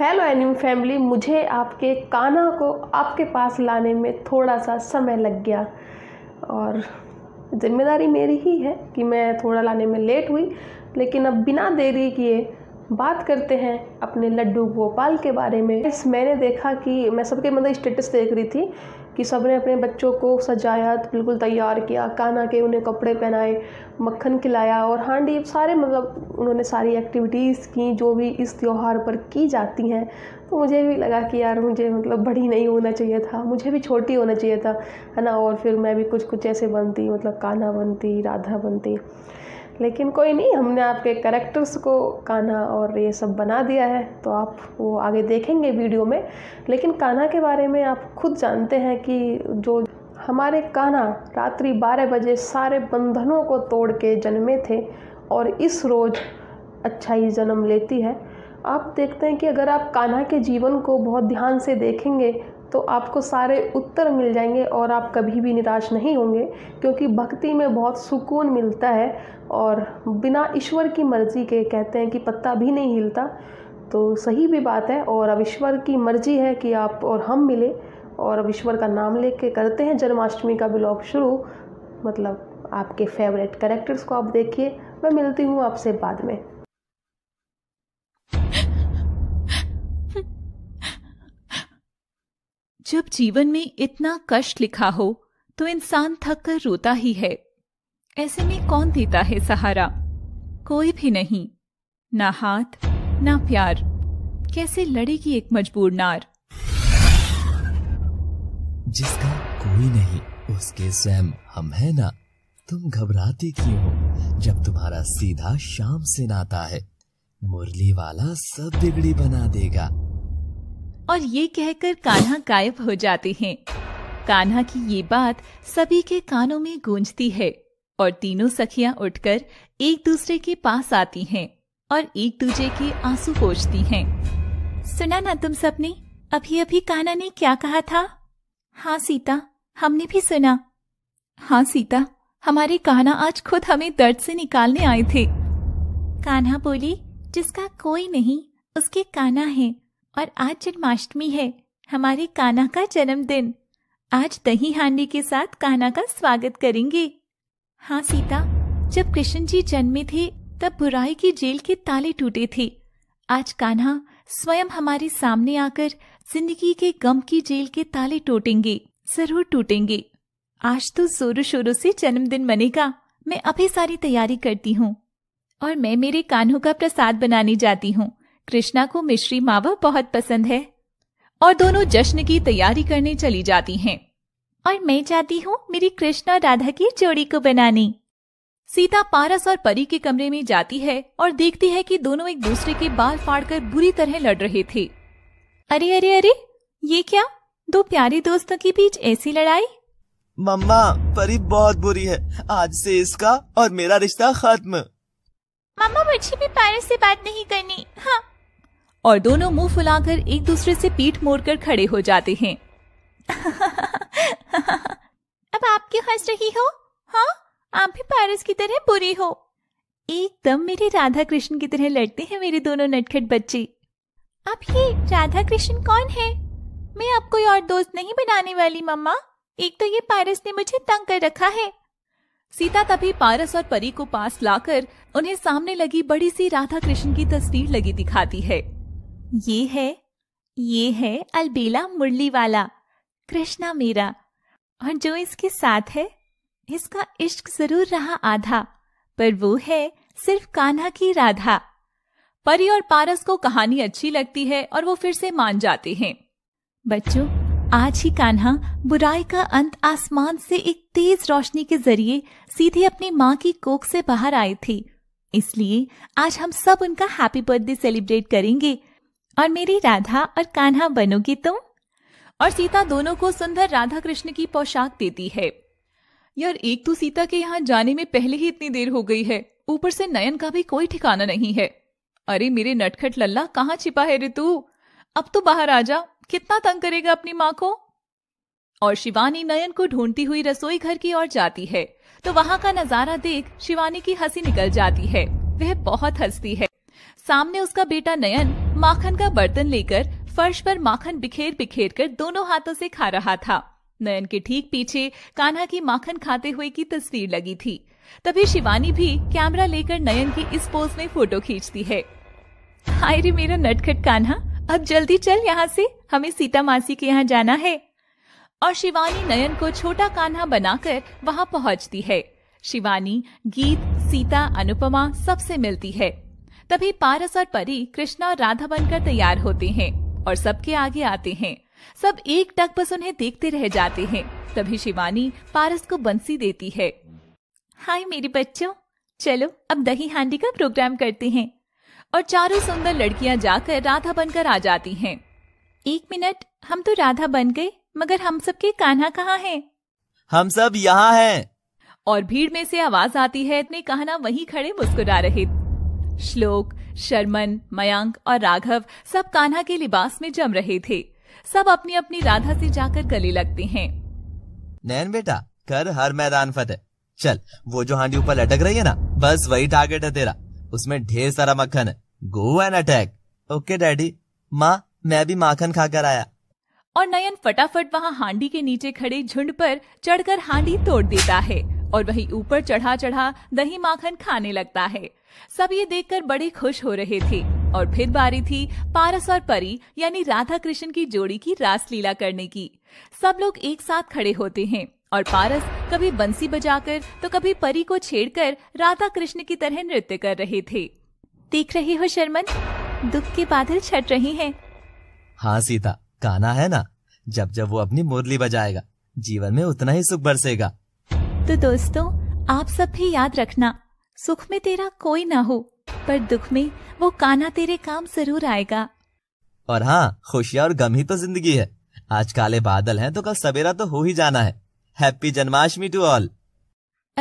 Hello anime family मुझे आपके काना को आपके पास लाने में थोड़ा सा समय लग गया और जिम्मेदारी मेरी ही है कि मैं थोड़ा लाने में लेट हुई लेकिन अब बिना देरी किए बात करते हैं अपने लड्डू गोपाल के बारे में इस मैंने देखा कि मैं सबके मतलब स्टेटस देख रही थी कि सब ने अपने बच्चों को सजाया तो बिल्कुल तैयार किया काना के उन्हें कपड़े पहनाए मक्खन खिलाया और हांडी सारे मतलब उन्होंने सारी एक्टिविटीज़ की जो भी इस त्यौहार पर की जाती हैं तो मुझे भी लगा कि यार मुझे मतलब बड़ी नहीं होना चाहिए था मुझे भी छोटी होना चाहिए था है ना और फिर मैं भी कुछ कुछ ऐसे बनती मतलब काना बनती राधा बनती लेकिन कोई नहीं हमने आपके करेक्टर्स को कान्हा और ये सब बना दिया है तो आप वो आगे देखेंगे वीडियो में लेकिन कान्हा के बारे में आप खुद जानते हैं कि जो हमारे कान्हा रात्रि 12 बजे सारे बंधनों को तोड़ के जन्मे थे और इस रोज़ अच्छाई जन्म लेती है आप देखते हैं कि अगर आप कान्हा के जीवन को बहुत ध्यान से देखेंगे तो आपको सारे उत्तर मिल जाएंगे और आप कभी भी निराश नहीं होंगे क्योंकि भक्ति में बहुत सुकून मिलता है और बिना ईश्वर की मर्ज़ी के कहते हैं कि पत्ता भी नहीं हिलता तो सही भी बात है और अब ईश्वर की मर्ज़ी है कि आप और हम मिले और अब ईश्वर का नाम लेके करते हैं जन्माष्टमी का ब्लॉग शुरू मतलब आपके फेवरेट करेक्टर्स को आप देखिए मैं मिलती हूँ आपसे बाद में जब जीवन में इतना कष्ट लिखा हो तो इंसान थक कर रोता ही है ऐसे में कौन देता है सहारा कोई भी नहीं ना हाथ ना प्यार कैसे लड़ेगी एक मजबूर नार जिसका कोई नहीं उसके स्वयं हम है ना तुम घबराते क्यों हो जब तुम्हारा सीधा शाम से नाता है मुरली वाला सब बिगड़ी बना देगा और ये कहकर कान्हा गायब हो जाते हैं कान्हा की ये बात सभी के कानों में गूंजती है और तीनों सखियां उठकर एक दूसरे के पास आती हैं और एक दूसरे के आंसू पोछती हैं। सुना ना तुम सबने अभी अभी कान्हा ने क्या कहा था हाँ सीता हमने भी सुना हाँ सीता हमारे कान्हा आज खुद हमें दर्द से निकालने आए थे कान्हा बोली जिसका कोई नहीं उसके कान्हा है और आज जन्माष्टमी है हमारे कान्हा का जन्मदिन आज दही हांडी के साथ कान्हा का स्वागत करेंगे हाँ सीता जब कृष्ण जी जन्मे थे तब बुराई की जेल के ताले टूटे थे आज कान्हा स्वयं हमारे सामने आकर जिंदगी के गम की जेल के ताले टूटेंगे जरूर टूटेंगे आज तो जोरों शोरों से जन्मदिन मनेगा मैं अभी सारी तैयारी करती हूँ और मैं मेरे कान्हों का प्रसाद बनाने जाती हूँ कृष्णा को मिश्री मावा बहुत पसंद है और दोनों जश्न की तैयारी करने चली जाती हैं और मैं जाती हूँ मेरी कृष्ण और राधा की जोड़ी को बनाने सीता पारस और परी के कमरे में जाती है और देखती है कि दोनों एक दूसरे के बाल फाड़कर बुरी तरह लड़ रहे थे अरे अरे अरे ये क्या दो प्यारे दोस्तों के बीच ऐसी लड़ाई मम्मा परी बहुत बुरी है आज से इसका और मेरा रिश्ता खत्म मम्मा मुझे भी पारस से बात नहीं करनी हाँ और दोनों मुंह फुलाकर एक दूसरे से पीठ मोड़कर खड़े हो जाते हैं अब आप क्यों हंस रही हो हाँ आप भी पारस की तरह बुरी हो एकदम मेरे राधा कृष्ण की तरह लड़ते हैं मेरे दोनों नटखट बच्चे अब ये राधा कृष्ण कौन है मैं अब कोई और दोस्त नहीं बनाने वाली मम्मा एक तो ये पारस ने मुझे तंग कर रखा है सीता तभी पारस और परी को पास लाकर उन्हें सामने लगी बड़ी सी राधा कृष्ण की तस्वीर लगी दिखाती है ये है ये है अलबेला मुरली वाला कृष्णा मेरा और जो इसके साथ है इसका इश्क जरूर रहा आधा पर वो है सिर्फ कान्हा की राधा परी और पारस को कहानी अच्छी लगती है और वो फिर से मान जाते हैं बच्चों आज ही कान्हा बुराई का अंत आसमान से एक तेज रोशनी के जरिए सीधे अपनी माँ की कोख से बाहर आई थी इसलिए आज हम सब उनका हैप्पी बर्थडे सेलिब्रेट करेंगे और मेरी राधा और कान्हा बनोगी तुम और सीता दोनों को सुंदर राधा कृष्ण की पोशाक देती है यार एक तो सीता के यहाँ जाने में पहले ही इतनी देर हो गई है ऊपर से नयन का भी कोई ठिकाना नहीं है अरे मेरे नटखट लल्ला कहाँ छिपा है ऋतु अब तो बाहर आ जा कितना तंग करेगा अपनी माँ को और शिवानी नयन को ढूंढती हुई रसोई घर की ओर जाती है तो वहाँ का नजारा देख शिवानी की हंसी निकल जाती है वह बहुत हंसती है सामने उसका बेटा नयन माखन का बर्तन लेकर फर्श पर माखन बिखेर बिखेर कर दोनों हाथों से खा रहा था नयन के ठीक पीछे कान्हा की माखन खाते हुए की तस्वीर लगी थी तभी शिवानी भी कैमरा लेकर नयन की इस पोज में फोटो खींचती है हाय रे मेरा नटखट कान्हा अब जल्दी चल यहाँ से हमें सीता मासी के यहाँ जाना है और शिवानी नयन को छोटा कान्हा बनाकर वहाँ पहुँचती है शिवानी गीत सीता अनुपमा सबसे मिलती है तभी पारस और परी कृष्णा और राधा बनकर तैयार होते हैं और सबके आगे आते हैं सब एक टक बस उन्हें देखते रह जाते हैं तभी शिवानी पारस को बंसी देती है हाय मेरे बच्चों चलो अब दही हांडी का प्रोग्राम करते हैं और चारों सुंदर लड़कियां जाकर राधा बनकर आ जाती हैं एक मिनट हम तो राधा बन गए मगर हम सब के कान्हा कहाँ है हम सब यहाँ हैं। और भीड़ में से आवाज आती है इतने कहना वहीं खड़े मुस्कुरा रहे श्लोक शर्मन मयंक और राघव सब कान्हा के लिबास में जम रहे थे सब अपनी अपनी राधा से जाकर गले लगते हैं नैन बेटा कर हर मैदान फतेह चल वो जो हांडी ऊपर लटक रही है ना बस वही टारगेट है तेरा उसमें ढेर सारा मक्खन है go an attack okay daddy माँ मैं भी माखन खाकर आया और नयन फटाफट वहाँ हांडी के नीचे खड़े झुंड पर चढ़कर हांडी तोड़ देता है और वही ऊपर चढ़ा चढ़ा दही माखन खाने लगता है सब ये देखकर बड़े खुश हो रहे थे और फिर बारी थी पारस और परी यानी राधा कृष्ण की जोड़ी की रासलीला करने की सब लोग एक साथ खड़े होते हैं और पारस कभी बंसी बजाकर तो कभी परी को छेड़कर राधा कृष्ण की तरह नृत्य कर रहे थे देख रहे हो शर्मन दुख के बादल छट रहे हैं हाँ सीता गाना है ना जब जब वो अपनी मुरली बजाएगा जीवन में उतना ही सुख बरसेगा तो दोस्तों आप सब भी याद रखना सुख में तेरा कोई ना हो पर दुख में वो काना तेरे काम जरूर आएगा और हाँ खुशियाँ और गम ही तो जिंदगी है आज काले बादल हैं तो कल सवेरा तो हो ही जाना है हैप्पी जन्माष्टमी टू ऑल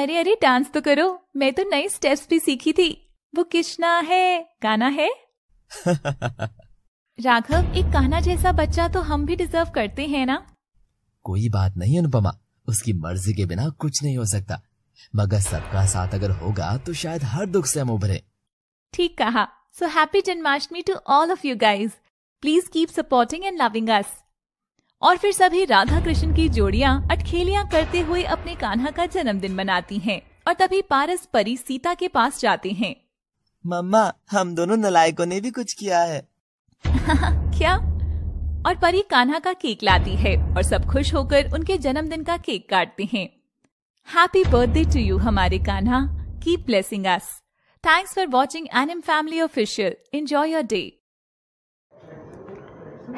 अरे अरे डांस तो करो मैं तो नई स्टेप्स भी सीखी थी वो किशना है गाना है राघव एक कहना जैसा बच्चा तो हम भी डिजर्व करते हैं ना कोई बात नहीं अनुपमा उसकी मर्जी के बिना कुछ नहीं हो सकता मगर सबका साथ अगर होगा तो शायद हर दुख से हम उभरे ठीक कहा so happy Janmashtami to all of you guys please keep supporting and loving us और फिर सभी राधा कृष्ण की जोड़िया अटखेलियां करते हुए अपने कान्हा का जन्मदिन मनाती हैं और तभी पारस परी सीता के पास जाते हैं मम्मा हम दोनों नलायकों ने भी कुछ किया है क्या और परी कान्हा का केक लाती है और सब खुश होकर उनके जन्मदिन का केक काटते हैं हैप्पी बर्थडे टू यू हमारे Kanha keep blessing us thanks for watching anime family official enjoy your day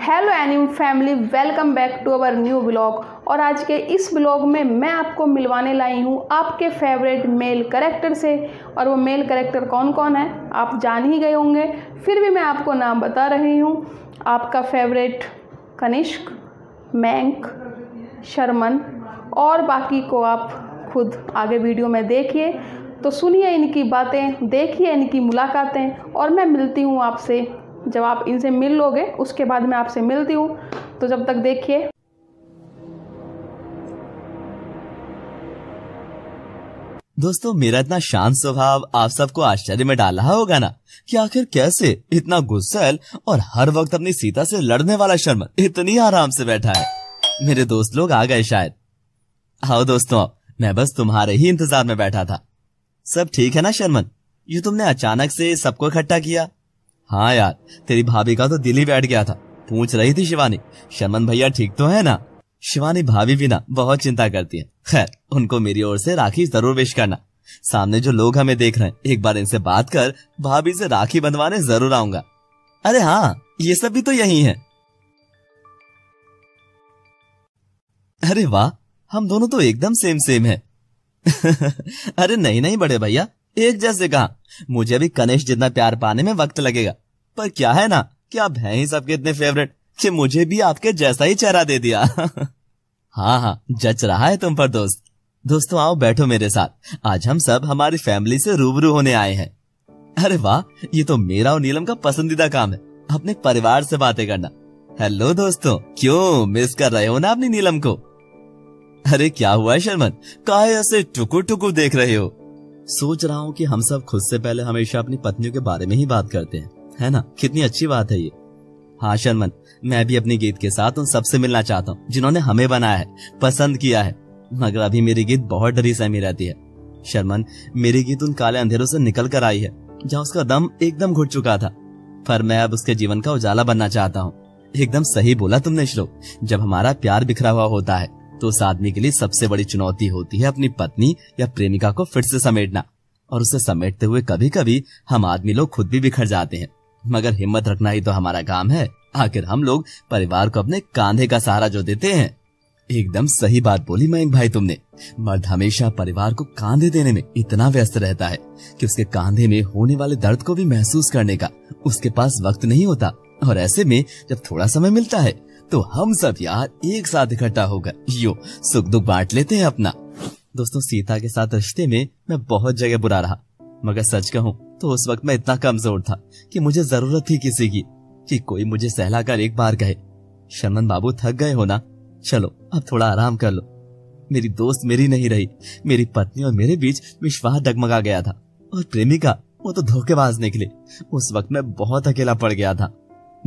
hello anime family welcome back to our new blog और आज के इस ब्लॉग में मैं आपको मिलवाने लाई हूँ आपके फेवरेट मेल करेक्टर से और वो मेल करेक्टर कौन कौन है आप जान ही गए होंगे फिर भी मैं आपको नाम बता रही हूँ आपका फेवरेट कनिष्क मैंक शर्मन और बाकी को आप खुद आगे वीडियो में देखिए तो सुनिए इनकी बातें देखिए इनकी मुलाकातें और मैं मिलती हूँ आपसे जब आप इनसे मिल लोगे उसके बाद मैं आपसे मिलती हूँ तो जब तक देखिए दोस्तों मेरा इतना शांत स्वभाव आप सबको आश्चर्य में डाल रहा होगा ना कि आखिर कैसे इतना गुस्सेल और हर वक्त अपनी सीता से लड़ने वाला शर्मन इतनी आराम से बैठा है मेरे दोस्त लोग आ गए शायद आओ दोस्तों मैं बस तुम्हारे ही इंतजार में बैठा था सब ठीक है ना शर्मन ये तुमने अचानक से सबको इकट्ठा किया हाँ यार तेरी भाभी का तो दिल ही बैठ गया था पूछ रही थी शिवानी शर्मन भैया ठीक तो है ना शिवानी भाभी भी ना बहुत चिंता करती है खैर उनको मेरी ओर से राखी जरूर विश करना सामने जो लोग हमें देख रहे हैं एक बार इनसे बात कर भाभी से राखी बंधवाने जरूर आऊंगा अरे हाँ ये सब भी तो यही है अरे वाह हम दोनों तो एकदम सेम सेम है अरे नहीं नहीं बड़े भैया एक जैसे कहा मुझे भी कनेश जितना प्यार पाने में वक्त लगेगा पर क्या है ना कि आप हैं ही सबके इतने फेवरेट कि मुझे भी आपके जैसा ही चेहरा दे दिया हाँ हाँ जच रहा है तुम पर दोस्त दोस्तों आओ बैठो मेरे साथ आज हम सब हमारी फैमिली से रूबरू होने आए हैं अरे वाह ये तो मेरा और नीलम का पसंदीदा काम है अपने परिवार से बातें करना हेलो दोस्तों क्यों मिस कर रहे हो ना अपनी नीलम को अरे क्या हुआ है शर्मन काहे ऐसे टुकुर टुकुर देख रहे हो सोच रहा हूँ कि हम सब खुद से पहले हमेशा अपनी पत्नियों के बारे में ही बात करते हैं है ना कितनी अच्छी बात है ये हाँ शर्मन मैं भी अपने गीत के साथ उन सबसे मिलना चाहता हूँ जिन्होंने हमें बनाया है पसंद किया है मगर अभी मेरी गीत बहुत डरी सहमी रहती है शर्मन मेरी गीत उन काले अंधेरों से निकल कर आई है जहाँ उसका दम एकदम घुट चुका था पर मैं अब उसके जीवन का उजाला बनना चाहता हूँ एकदम सही बोला तुमने श्लोक जब हमारा प्यार बिखरा हुआ होता है तो उस आदमी के लिए सबसे बड़ी चुनौती होती है अपनी पत्नी या प्रेमिका को फिर से समेटना और उसे समेटते हुए कभी कभी हम आदमी लोग खुद भी बिखर जाते हैं मगर हिम्मत रखना ही तो हमारा काम है आखिर हम लोग परिवार को अपने कांधे का सहारा जो देते हैं एकदम सही बात बोली मयंक भाई तुमने मर्द हमेशा परिवार को कांधे देने में इतना व्यस्त रहता है कि उसके कांधे में होने वाले दर्द को भी महसूस करने का उसके पास वक्त नहीं होता और ऐसे में जब थोड़ा समय मिलता है तो हम सब यार एक साथ इकट्ठा होकर यो सुख दुख बांट लेते हैं अपना दोस्तों सीता के साथ रिश्ते में मैं बहुत जगह बुरा रहा मगर सच कहूँ तो उस वक्त मैं इतना कमजोर था कि मुझे जरूरत थी किसी की कि कोई मुझे सहला कर एक बार कहे शर्मन बाबू थक गए हो ना चलो अब थोड़ा आराम कर लो मेरी दोस्त मेरी नहीं रही मेरी पत्नी और मेरे बीच विश्वास डगमगा गया था और प्रेमिका वो तो धोखेबाज निकले उस वक्त मैं बहुत अकेला पड़ गया था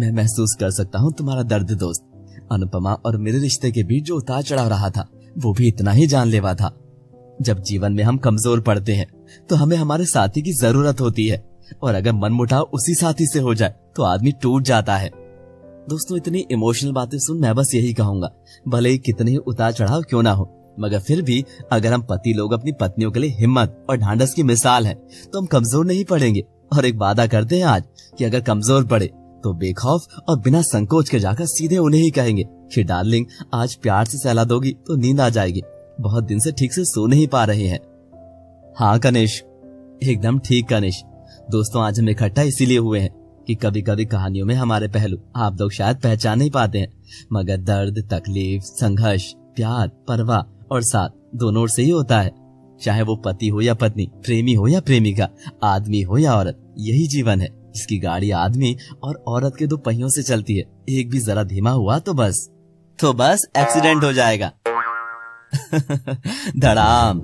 मैं महसूस कर सकता हूँ तुम्हारा दर्द दोस्त अनुपमा और मेरे रिश्ते के बीच जो उतार चढ़ाव रहा था वो भी इतना ही जानलेवा था जब जीवन में हम कमजोर पड़ते हैं तो हमें हमारे साथी की जरूरत होती है और अगर मनमुटाव उसी साथी से हो जाए तो आदमी टूट जाता है दोस्तों इतनी इमोशनल बातें सुन मैं बस यही कहूंगा भले ही कितने उतार चढ़ाव क्यों ना हो मगर फिर भी अगर हम पति लोग अपनी पत्नियों के लिए हिम्मत और ढांडस की मिसाल है तो हम कमजोर नहीं पड़ेंगे और एक वादा करते हैं आज कि अगर कमजोर पड़े तो बेखौफ और बिना संकोच के जाकर सीधे उन्हें ही कहेंगे कि डार्लिंग आज प्यार से सहला दोगी तो नींद आ जाएगी बहुत दिन से ठीक से सो नहीं पा रहे हैं हाँ कनिश एकदम ठीक कनिश दोस्तों आज हम इकट्ठा इसीलिए हुए हैं कि कभी कभी कहानियों में हमारे पहलू आप लोग शायद पहचान नहीं पाते हैं मगर दर्द तकलीफ संघर्ष प्यार परवाह और साथ दोनों से ही होता है चाहे वो पति हो या पत्नी प्रेमी हो या प्रेमिका आदमी हो या औरत यही जीवन है इसकी गाड़ी आदमी और औरत के दो पहियों से चलती है एक भी जरा धीमा हुआ तो बस तो बस एक्सीडेंट हो जाएगा धड़ाम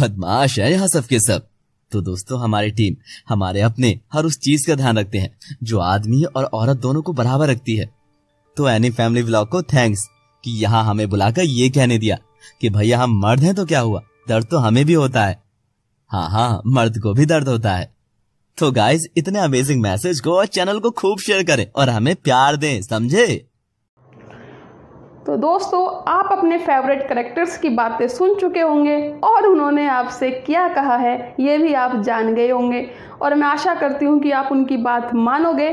बदमाश है यहाँ सबके सब तो दोस्तों हमारी टीम हमारे अपने हर उस चीज का ध्यान रखते हैं जो आदमी और औरत दोनों को बराबर रखती है तो एनी फैमिली ब्लॉग को थैंक्स कि यहाँ हमें बुलाकर ये कहने दिया कि भैया हम मर्द हैं तो क्या हुआ दर्द तो हमें भी होता है हाँ हाँ मर्द को भी दर्द होता है तो गाइज इतने अमेजिंग मैसेज को और चैनल को खूब शेयर करें और हमें प्यार दें समझे तो दोस्तों आप अपने फेवरेट करेक्टर्स की बातें सुन चुके होंगे और उन्होंने आपसे क्या कहा है ये भी आप जान गए होंगे और मैं आशा करती हूँ कि आप उनकी बात मानोगे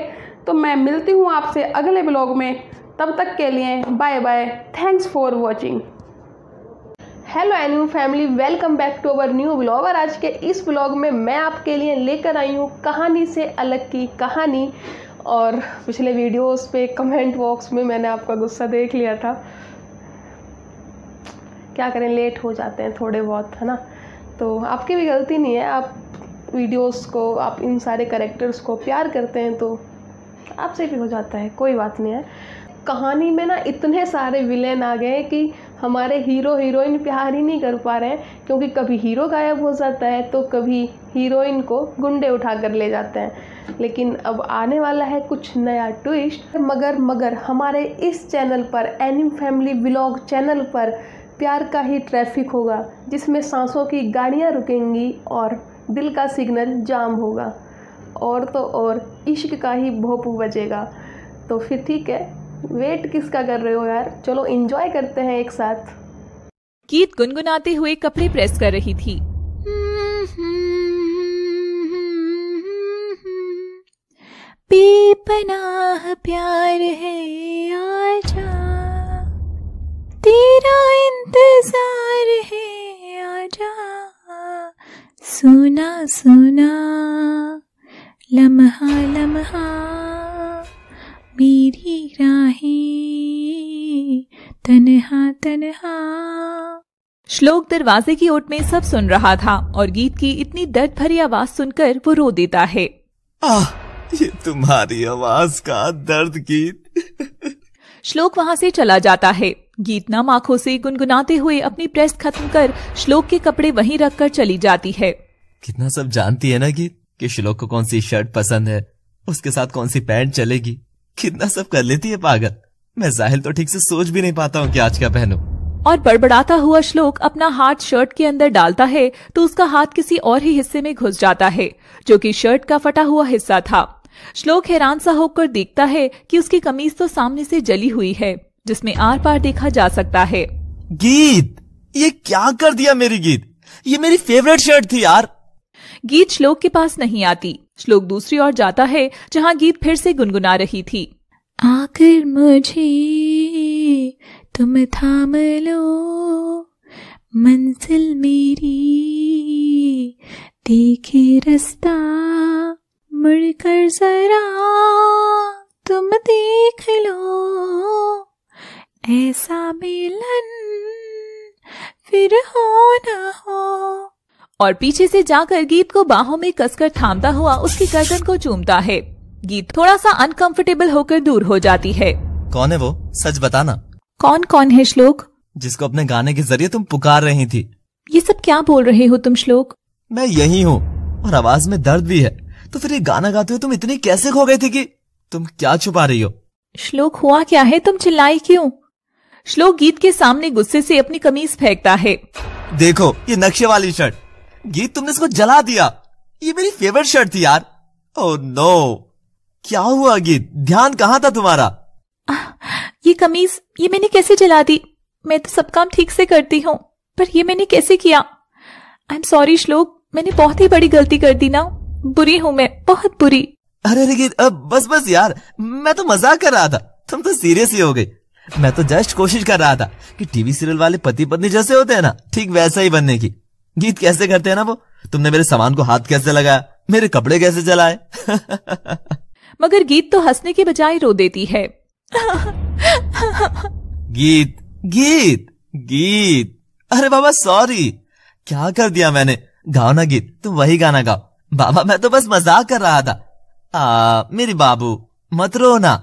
तो मैं मिलती हूँ आपसे अगले ब्लॉग में तब तक के लिए bye bye thanks for watching hello you family welcome back to our new blog और आज के इस ब्लॉग में मैं आपके लिए लेकर आई हूँ कहानी से अलग की कहानी और पिछले वीडियोस पे कमेंट बॉक्स में मैंने आपका गुस्सा देख लिया था क्या करें लेट हो जाते हैं थोड़े बहुत है ना तो आपकी भी गलती नहीं है आप वीडियोस को आप इन सारे करेक्टर्स को प्यार करते हैं तो आपसे भी हो जाता है कोई बात नहीं है कहानी में ना इतने सारे विलेन आ गए कि हमारे हीरो हीरोइन प्यार ही नहीं कर पा रहे हैं क्योंकि कभी हीरो गायब हो जाता है तो कभी हीरोइन को गुंडे उठा कर ले जाते हैं लेकिन अब आने वाला है कुछ नया ट्विस्ट मगर मगर हमारे इस चैनल पर एनिम फैमिली व्लॉग चैनल पर प्यार का ही ट्रैफिक होगा जिसमें सांसों की गाड़ियाँ रुकेंगी और दिल का सिग्नल जाम होगा और तो और इश्क का ही भोप बजेगा तो फिर ठीक है वेट किसका कर रहे हो यार चलो इंजॉय करते हैं एक साथ गीत गुनगुनाते हुए कपड़े प्रेस कर रही थी बेपनाह प्यार है आजा तेरा इंतजार है आजा सुना सुना लम्हा लम्हा मेरी राहें तनहा तनहा श्लोक दरवाजे की ओट में सब सुन रहा था और गीत की इतनी दर्द भरी आवाज सुनकर वो रो देता है आ, ये तुम्हारी आवाज का दर्द गीत श्लोक वहाँ से चला जाता है गीत नम आंखों से गुनगुनाते हुए अपनी प्रेस खत्म कर श्लोक के कपड़े वहीं कर चली जाती है कितना सब जानती है ना गीत कि श्लोक को कौन सी शर्ट पसंद है उसके साथ कौन सी पैंट चलेगी कितना सब कर लेती है पागल मैं जाहिल तो ठीक से सोच भी नहीं पाता हूँ कि आज क्या पहनूं और बड़बड़ाता हुआ श्लोक अपना हाथ शर्ट के अंदर डालता है तो उसका हाथ किसी और ही हिस्से में घुस जाता है जो कि शर्ट का फटा हुआ हिस्सा था श्लोक हैरान सा होकर देखता है कि उसकी कमीज तो सामने से जली हुई है जिसमें आर पार देखा जा सकता है गीत ये क्या कर दिया मेरी गीत ये मेरी फेवरेट शर्ट थी यार गीत श्लोक के पास नहीं आती श्लोक दूसरी ओर जाता है जहां गीत फिर से गुनगुना रही थी आखिर मुझे तुम थाम लो मंजिल मेरी देखे रास्ता मुड़कर जरा तुम देख लो ऐसा मिलन फिर हो ना हो और पीछे से जाकर गीत को बाहों में कसकर थामता हुआ उसकी गर्दन को चूमता है गीत थोड़ा सा अनकंफर्टेबल होकर दूर हो जाती है कौन है वो सच बताना कौन कौन है श्लोक जिसको अपने गाने के जरिए तुम पुकार रही थी ये सब क्या बोल रहे हो तुम श्लोक मैं यही हूँ और आवाज में दर्द भी है तो फिर ये गाना गाते हुए तुम इतनी कैसे खो गयी थी कि तुम क्या छुपा रही हो श्लोक हुआ क्या है तुम चिल्लाई क्यों श्लोक गीत के सामने गुस्से से अपनी कमीज फेंकता है देखो ये नक्शे वाली शर्ट ये तुमने इसको जला दिया ये मेरी फेवरेट शर्ट थी यार ओ oh नो क्या हुआ गीत ध्यान कहाँ था तुम्हारा आ, ये कमीज ये मैंने कैसे जला दी मैं तो सब काम ठीक से करती हूँ पर ये मैंने कैसे किया आई एम सॉरी श्लोक मैंने बहुत ही बड़ी गलती कर दी ना बुरी हूँ मैं बहुत बुरी अरे अरे अब बस बस यार मैं तो मजाक कर रहा था तुम तो सीरियस ही हो गई मैं तो जस्ट कोशिश कर रहा था कि टीवी सीरियल वाले पति पत्नी जैसे होते हैं ना ठीक वैसा ही बनने की गीत कैसे करते हैं ना वो तुमने मेरे सामान को हाथ कैसे लगाया मेरे कपड़े कैसे चलाए मगर गीत तो हंसने के बजाय रो देती है गीत गीत गीत अरे बाबा सॉरी क्या कर दिया मैंने गाओ ना गीत तुम वही गाना गाओ बाबा मैं तो बस मजाक कर रहा था आ, मेरी बाबू मत रो ना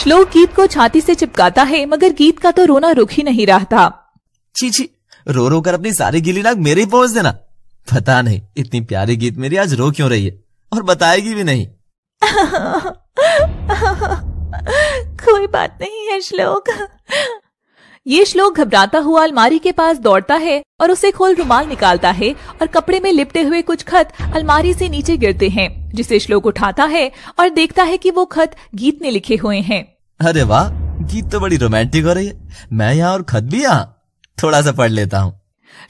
श्लोक गीत को छाती से चिपकाता है मगर गीत का तो रोना रुक ही नहीं रहा था छी छी रो रो कर अपनी सारी गिली नाक मेरे ही पहुंच देना पता नहीं इतनी प्यारी गीत मेरी आज रो क्यों रही है और बताएगी भी नहीं कोई बात नहीं है श्लोक ये श्लोक घबराता हुआ अलमारी के पास दौड़ता है और उसे खोल रुमाल निकालता है और कपड़े में लिपटे हुए कुछ खत अलमारी से नीचे गिरते हैं जिसे श्लोक उठाता है और देखता है कि वो खत गीत ने लिखे हुए हैं अरे वाह गीत तो बड़ी रोमांटिक हो रही है मैं यहाँ और खत भी यहाँ थोड़ा सा पढ़ लेता हूँ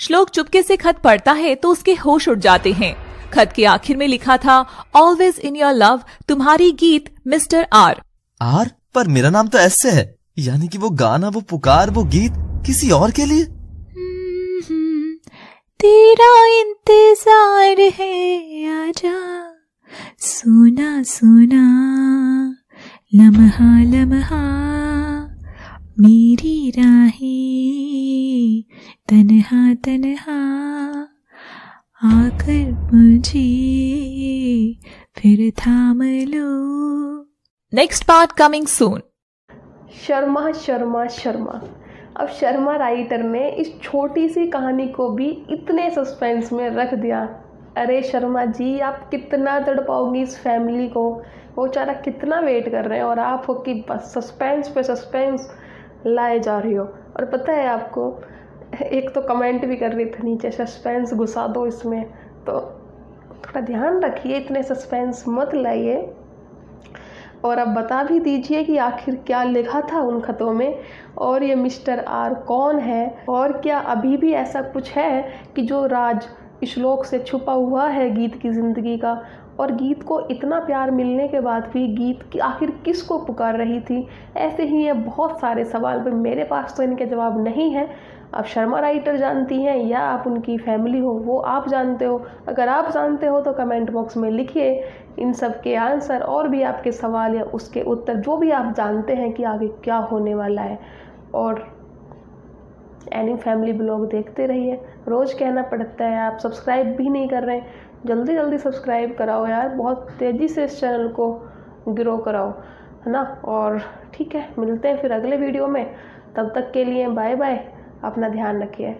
श्लोक चुपके से खत पढ़ता है तो उसके होश उड़ जाते हैं खत के आखिर में लिखा था ऑलवेज इन योर लव तुम्हारी गीत मिस्टर आर आर पर मेरा नाम तो ऐसे है यानी कि वो गाना वो पुकार वो गीत किसी और के लिए हम्म, तेरा इंतजार है आजा सोना सोना लम्हा लम्हा मेरी राहें तनहा तनहा आकर मुझे फिर थाम लो next part coming soon Sharma Sharma Sharma अब शर्मा राइटर ने इस छोटी सी कहानी को भी इतने सस्पेंस में रख दिया अरे शर्मा जी आप कितना तड़पाओगी इस फैमिली को वो बेचारा कितना वेट कर रहे हैं और आप हो कि बस सस्पेंस पे सस्पेंस लाए जा रही हो और पता है आपको एक तो कमेंट भी कर रही थी नीचे सस्पेंस घुसा दो इसमें तो थोड़ा ध्यान रखिए इतने सस्पेंस मत लाइए और अब बता भी दीजिए कि आखिर क्या लिखा था उन खतों में और ये मिस्टर आर कौन है और क्या अभी भी ऐसा कुछ है कि जो राज श्लोक से छुपा हुआ है गीत की ज़िंदगी का और गीत को इतना प्यार मिलने के बाद भी गीत की आखिर किस को पुकार रही थी ऐसे ही ये बहुत सारे सवाल पर मेरे पास तो इनके जवाब नहीं हैं आप शर्मा राइटर जानती हैं या आप उनकी फैमिली हो वो आप जानते हो अगर आप जानते हो तो कमेंट बॉक्स में लिखिए इन सब के आंसर और भी आपके सवाल या उसके उत्तर जो भी आप जानते हैं कि आगे क्या होने वाला है और एनी फैमिली ब्लॉग देखते रहिए रोज़ कहना पड़ता है आप सब्सक्राइब भी नहीं कर रहे जल्दी जल्दी सब्सक्राइब कराओ यार बहुत तेज़ी से इस चैनल को ग्रो कराओ है ना और ठीक है मिलते हैं फिर अगले वीडियो में तब तक के लिए बाय बाय अपना ध्यान रखिए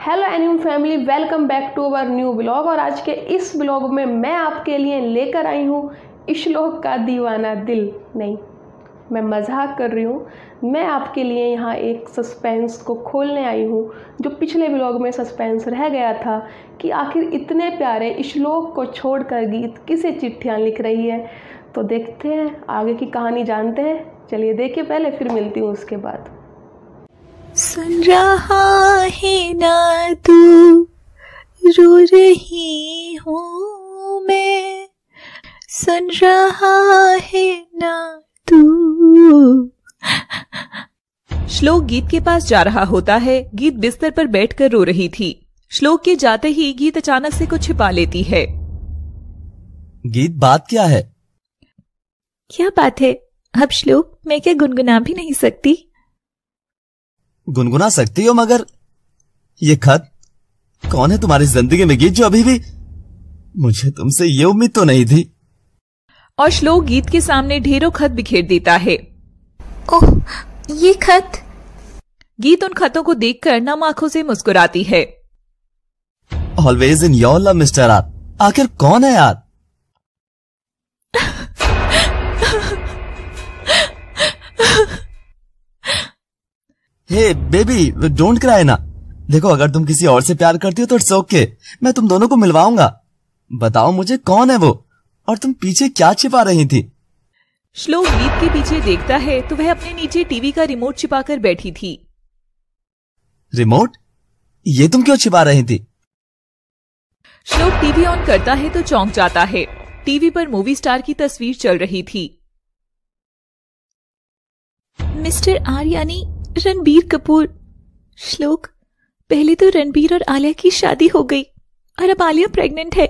hello anime family welcome back to our new blog और आज के इस ब्लॉग में मैं आपके लिए लेकर आई हूँ इश्लोक का दीवाना दिल नहीं मैं मजाक कर रही हूँ मैं आपके लिए यहाँ एक सस्पेंस को खोलने आई हूँ जो पिछले ब्लॉग में सस्पेंस रह गया था कि आखिर इतने प्यारे श्लोक को छोड़कर गीत किसे चिट्ठियाँ लिख रही है तो देखते हैं आगे की कहानी जानते हैं चलिए देखिए पहले फिर मिलती हूँ उसके बाद सुन रहा है ना तू रो रही हूँ मैं सुन रहा है ना तू श्लोक गीत के पास जा रहा होता है गीत बिस्तर पर बैठकर रो रही थी श्लोक के जाते ही गीत अचानक से कुछ छिपा लेती है गीत बात क्या है क्या बात है अब श्लोक मैं क्या गुनगुना भी नहीं सकती गुनगुना सकती हो मगर ये खत कौन है तुम्हारी जिंदगी में गीत जो अभी भी मुझे तुमसे ये उम्मीद तो नहीं थी और श्लोक गीत के सामने ढेरों खत बिखेर देता है ओह ये खत गीत उन खतों को देखकर नम आंखों से मुस्कुराती है always in your love mister R आखिर कौन है यार हे बेबी डोंट क्राई ना देखो अगर तुम किसी और से प्यार करती हो तो इट्स ओके मैं तुम दोनों को मिलवाऊंगा बताओ मुझे कौन है वो और तुम पीछे क्या छिपा रही थी श्लोक दीप के पीछे देखता है तो वह अपने नीचे टीवी का रिमोट छिपाकर बैठी थी रिमोट ये तुम क्यों छिपा रही थी श्लोक टीवी ऑन करता है तो चौंक जाता है टीवी पर मूवी स्टार की तस्वीर चल रही थी मिस्टर आर्यानी रणबीर कपूर श्लोक पहले तो रणबीर और आलिया की शादी हो गई और अब आलिया प्रेग्नेंट है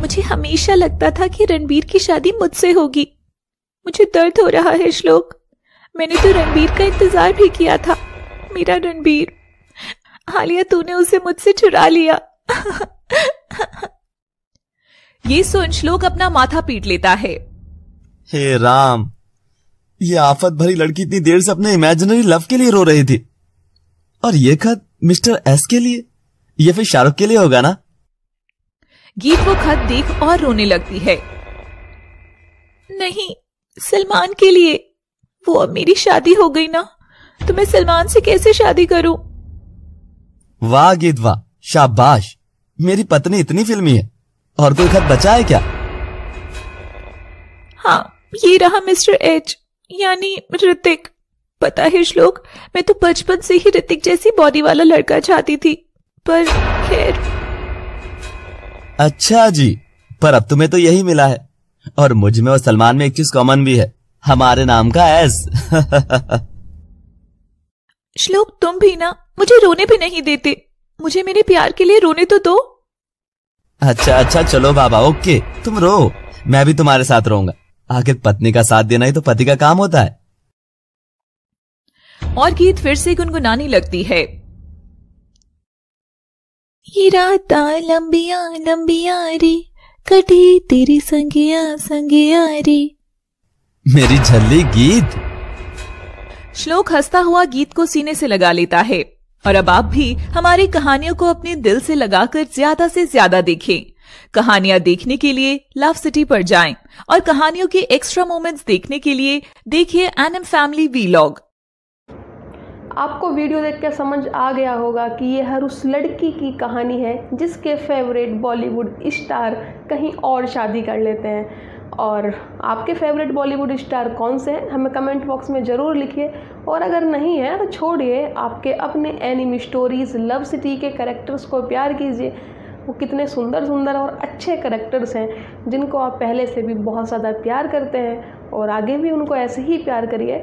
मुझे हमेशा लगता था कि रणबीर की शादी मुझसे होगी मुझे दर्द हो रहा है श्लोक मैंने तो रणबीर का इंतजार भी किया था मेरा रणबीर आलिया तूने उसे मुझसे चुरा लिया ये सुन श्लोक अपना माथा पीट लेता है हे राम ये आफत भरी लड़की इतनी देर से अपने इमेजिनरी लव के लिए रो रही थी और ये खत मिस्टर एस के लिए ये फिर शाहरुख के लिए होगा ना गीत वो खत देख और रोने लगती है नहीं सलमान के लिए वो अब मेरी शादी हो गई ना तो मैं सलमान से कैसे शादी करूं वाह गीत वाह शाबाश मेरी पत्नी इतनी फिल्मी है और कोई खत बचा है क्या हाँ ये रहा मिस्टर एच यानी ऋतिक पता है श्लोक मैं तो बचपन से ही ऋतिक जैसी बॉडी वाला लड़का चाहती थी पर खैर अच्छा जी पर अब तुम्हें तो यही मिला है और मुझ में और सलमान में एक चीज कॉमन भी है हमारे नाम का एस श्लोक तुम भी ना मुझे रोने भी नहीं देते मुझे मेरे प्यार के लिए रोने तो दो अच्छा अच्छा चलो बाबा ओके तुम रो मैं भी तुम्हारे साथ रहूंगा आखिर पत्नी का साथ देना ही तो पति का काम होता है और गीत फिर से गुनगुनानी लगती है ये रात लंबिया लंबिया रे कटी तेरी संगिया संगिया रे मेरी झल्ली गीत श्लोक हंसता हुआ गीत को सीने से लगा लेता है और अब आप भी हमारी कहानियों को अपने दिल से लगाकर ज्यादा से ज्यादा देखें कहानियां देखने के लिए लव सिटी पर जाएं और कहानियों के एक्स्ट्रा मोमेंट्स देखने के लिए देखिए एनएम फैमिली वीलॉग आपको वीडियो देख कर समझ आ गया होगा कि ये हर उस लड़की की कहानी है जिसके फेवरेट बॉलीवुड स्टार कहीं और शादी कर लेते हैं और आपके फेवरेट बॉलीवुड स्टार कौन से हैं हमें कमेंट बॉक्स में ज़रूर लिखिए और अगर नहीं है तो छोड़िए आपके अपने एनिमी स्टोरीज़ लव सिटी के करेक्टर्स को प्यार कीजिए वो कितने सुंदर सुंदर और अच्छे करेक्टर्स हैं जिनको आप पहले से भी बहुत ज़्यादा प्यार करते हैं और आगे भी उनको ऐसे ही प्यार करिए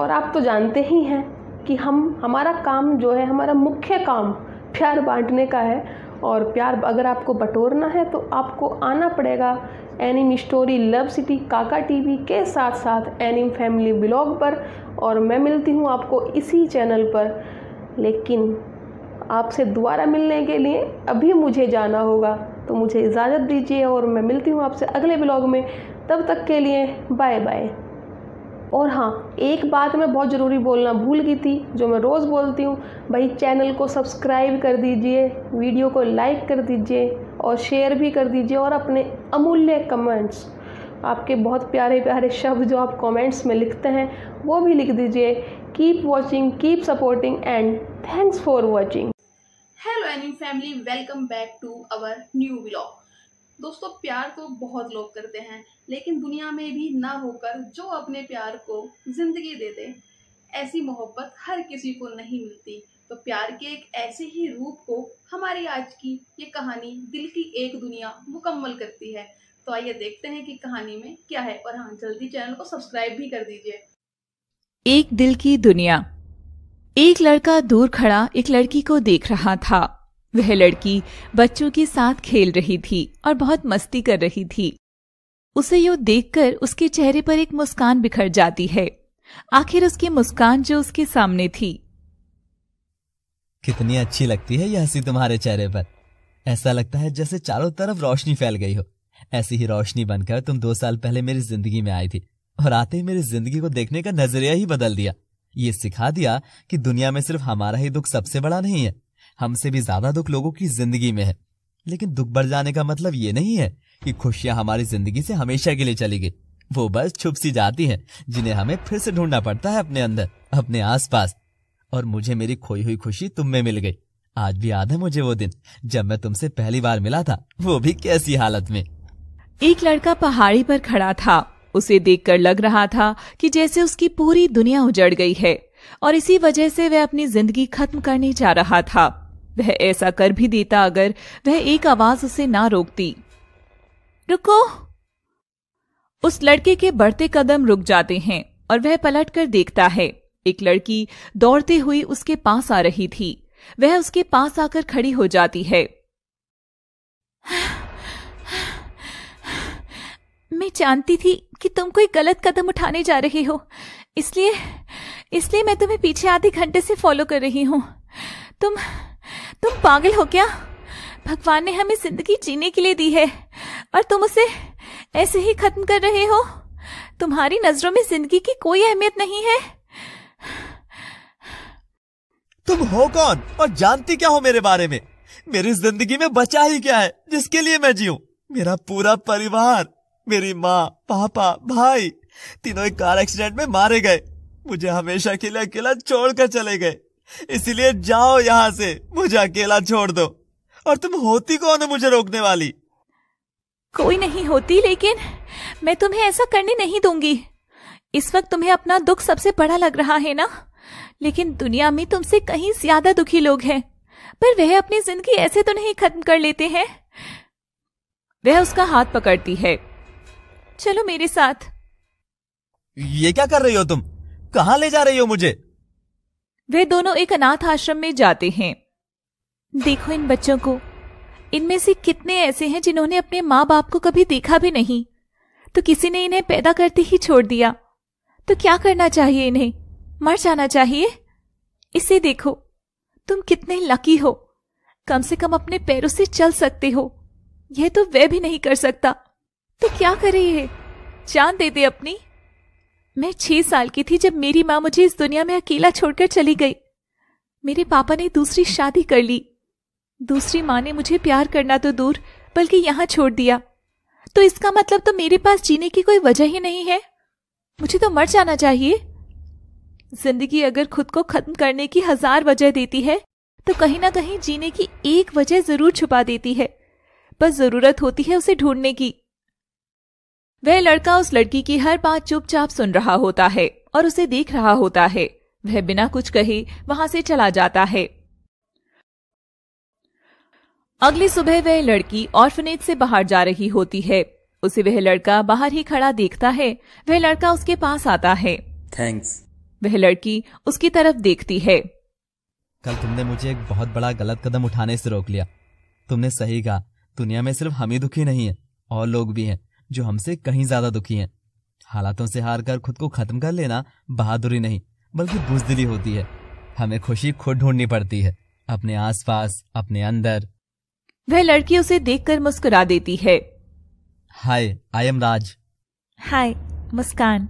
और आप तो जानते ही हैं कि हम हमारा काम जो है हमारा मुख्य काम प्यार बांटने का है और प्यार अगर आपको बटोरना है तो आपको आना पड़ेगा anime story love city Kaka TV के साथ साथ एनिम फैमिली ब्लॉग पर और मैं मिलती हूँ आपको इसी चैनल पर लेकिन आपसे दोबारा मिलने के लिए अभी मुझे जाना होगा तो मुझे इजाज़त दीजिए और मैं मिलती हूँ आपसे अगले ब्लॉग में तब तक के लिए बाय बाय और हाँ एक बात मैं बहुत ज़रूरी बोलना भूल गई थी जो मैं रोज़ बोलती हूँ भाई चैनल को सब्सक्राइब कर दीजिए वीडियो को लाइक कर दीजिए और शेयर भी कर दीजिए और अपने अमूल्य कमेंट्स आपके बहुत प्यारे प्यारे शब्द जो आप कमेंट्स में लिखते हैं वो भी लिख दीजिए keep watching keep supporting and thanks for watching hello anime family welcome back to our new blog दोस्तों प्यार को बहुत लोग करते हैं लेकिन दुनिया में भी ना होकर जो अपने प्यार को जिंदगी दे दे ऐसी मोहब्बत हर किसी को नहीं मिलती तो प्यार के एक ऐसे ही रूप को हमारी आज की ये कहानी दिल की एक दुनिया मुकम्मल करती है तो आइए देखते हैं कि कहानी में क्या है और हाँ जल्दी चैनल को सब्सक्राइब भी कर दीजिए एक दिल की दुनिया एक लड़का दूर खड़ा एक लड़की को देख रहा था वह लड़की बच्चों के साथ खेल रही थी और बहुत मस्ती कर रही थी उसे यो देखकर उसके चेहरे पर एक मुस्कान बिखर जाती है आखिर उसकी मुस्कान जो उसके सामने थी कितनी अच्छी लगती है यह हंसी तुम्हारे चेहरे पर ऐसा लगता है जैसे चारों तरफ रोशनी फैल गई हो ऐसी ही रोशनी बनकर तुम दो साल पहले मेरी जिंदगी में आई थी और आते ही मेरी जिंदगी को देखने का नजरिया ही बदल दिया ये सिखा दिया कि दुनिया में सिर्फ हमारा ही दुख सबसे बड़ा नहीं है हमसे भी ज्यादा दुख लोगों की जिंदगी में है लेकिन दुख बढ़ जाने का मतलब ये नहीं है कि खुशियां हमारी जिंदगी से हमेशा के लिए चली गई वो बस छुप सी जाती हैं जिन्हें हमें फिर से ढूंढना पड़ता है अपने अंदर अपने आसपास और मुझे मेरी खोई हुई खुशी तुम में मिल गई आज भी याद है मुझे वो दिन जब मैं तुमसे पहली बार मिला था वो भी कैसी हालत में एक लड़का पहाड़ी पर खड़ा था उसे देखकर लग रहा था कि जैसे उसकी पूरी दुनिया उजड़ गई है और इसी वजह से वह अपनी जिंदगी खत्म करने जा रहा था वह ऐसा कर भी देता अगर वह एक आवाज उसे ना रोकती रुको उस लड़के के बढ़ते कदम रुक जाते हैं और वह पलट कर देखता है एक लड़की दौड़ते हुई उसके पास आ रही थी वह उसके पास आकर खड़ी हो जाती है मैं जानती थी कि तुम कोई गलत कदम उठाने जा रही हो इसलिए इसलिए मैं तुम्हें पीछे आधे घंटे से फॉलो कर रही हूँ तुम तुम पागल हो क्या भगवान ने हमें जिंदगी जीने के लिए दी है और तुम उसे ऐसे ही खत्म कर रहे हो तुम्हारी नजरों में जिंदगी की कोई अहमियत नहीं है तुम हो कौन और जानती क्या हो मेरे बारे में मेरी जिंदगी में बचा ही क्या है जिसके लिए मैं जीऊ मेरा पूरा परिवार मेरी माँ पापा भाई तीनों एक कार एक्सीडेंट में मारे गए मुझे हमेशा के लिए अकेला छोड़कर चले गए इसलिए जाओ यहाँ से मुझे अकेला छोड़ दो और तुम होती कौन हो मुझे रोकने वाली कोई नहीं होती लेकिन मैं तुम्हें ऐसा करने नहीं दूंगी इस वक्त तुम्हें अपना दुख सबसे बड़ा लग रहा है ना लेकिन दुनिया में तुमसे कहीं ज्यादा दुखी लोग हैं पर वह अपनी जिंदगी ऐसे तो नहीं खत्म कर लेते हैं वह उसका हाथ पकड़ती है चलो मेरे साथ ये क्या कर रही हो तुम कहा ले जा रही हो मुझे वे दोनों एक अनाथ आश्रम में जाते हैं देखो इन बच्चों को इनमें से कितने ऐसे हैं जिन्होंने अपने माँ बाप को कभी देखा भी नहीं तो किसी ने इन्हें पैदा करते ही छोड़ दिया तो क्या करना चाहिए इन्हें मर जाना चाहिए इसे देखो तुम कितने लकी हो कम से कम अपने पैरों से चल सकते हो यह तो वह भी नहीं कर सकता तो क्या रही है जान दे दे अपनी मैं छह साल की थी जब मेरी माँ मुझे इस दुनिया में अकेला छोड़कर चली गई मेरे पापा ने दूसरी शादी कर ली दूसरी माँ ने मुझे प्यार करना तो दूर बल्कि यहां छोड़ दिया तो इसका मतलब तो मेरे पास जीने की कोई वजह ही नहीं है मुझे तो मर जाना चाहिए जिंदगी अगर खुद को खत्म करने की हजार वजह देती है तो कहीं ना कहीं जीने की एक वजह जरूर छुपा देती है बस जरूरत होती है उसे ढूंढने की वह लड़का उस लड़की की हर बात चुपचाप सुन रहा होता है और उसे देख रहा होता है वह बिना कुछ कहे वहां से चला जाता है अगली सुबह वह लड़की ऑर्फनेज से बाहर जा रही होती है उसे वह लड़का बाहर ही खड़ा देखता है वह लड़का उसके पास आता है थैंक्स वह लड़की उसकी तरफ देखती है कल तुमने मुझे एक बहुत बड़ा गलत कदम उठाने से रोक लिया तुमने सही कहा दुनिया में सिर्फ हम ही दुखी नहीं है और लोग भी हैं जो हमसे कहीं ज्यादा दुखी हैं हालातों से हार कर खुद को खत्म कर लेना बहादुरी नहीं बल्कि बुजदिली होती है हमें खुशी खुद ढूंढनी पड़ती है अपने आसपास अपने अंदर वह लड़की उसे देखकर मुस्कुरा देती है हाय आई एम राज हाय मुस्कान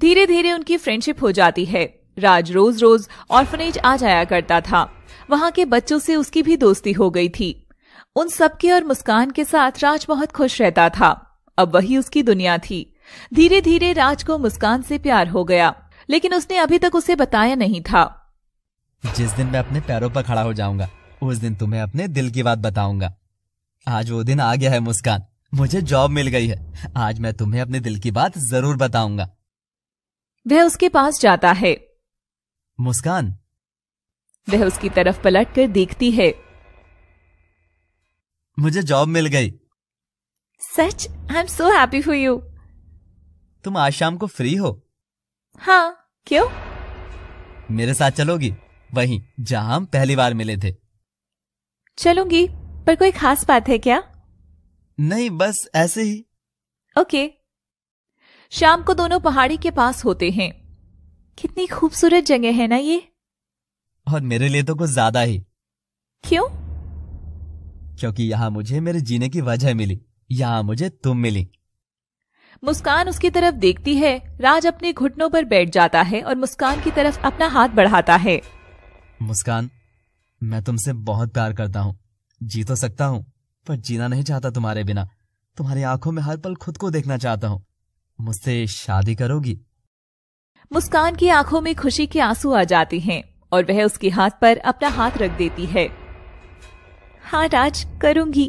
धीरे धीरे उनकी फ्रेंडशिप हो जाती है राज रोज रोज ऑर्फनेज आ जाया करता था वहाँ के बच्चों से उसकी भी दोस्ती हो गई थी उन सबके और मुस्कान के साथ राज बहुत खुश रहता था अब वही उसकी दुनिया थी धीरे धीरे राज को मुस्कान से प्यार हो गया लेकिन उसने अभी तक उसे बताया नहीं था जिस दिन मैं अपने पैरों पर खड़ा हो जाऊंगा उस दिन तुम्हें अपने दिल की बात बताऊंगा आज वो दिन आ गया है मुस्कान मुझे जॉब मिल गई है आज मैं तुम्हें अपने दिल की बात जरूर बताऊंगा वह उसके पास जाता है मुस्कान वह उसकी तरफ पलट कर देखती है मुझे जॉब मिल गई सच I am so happy for you तुम आज शाम को फ्री हो हाँ क्यों मेरे साथ चलोगी वहीं जहाँ हम पहली बार मिले थे चलूंगी पर कोई खास बात है क्या नहीं बस ऐसे ही ओके शाम को दोनों पहाड़ी के पास होते हैं कितनी खूबसूरत जगह है ना ये और मेरे लिए तो कुछ ज्यादा ही क्यों क्योंकि यहाँ मुझे मेरे जीने की वजह मिली यहाँ मुझे तुम मिली मुस्कान उसकी तरफ देखती है राज अपने घुटनों पर बैठ जाता है और मुस्कान की तरफ अपना हाथ बढ़ाता है मुस्कान मैं तुमसे बहुत प्यार करता हूँ जी तो सकता हूँ पर जीना नहीं चाहता तुम्हारे बिना तुम्हारी आंखों में हर पल खुद को देखना चाहता हूँ मुझसे शादी करोगी मुस्कान की आंखों में खुशी के आंसू आ जाते हैं और वह उसके हाथ पर अपना हाथ रख देती है हाँ राज करूंगी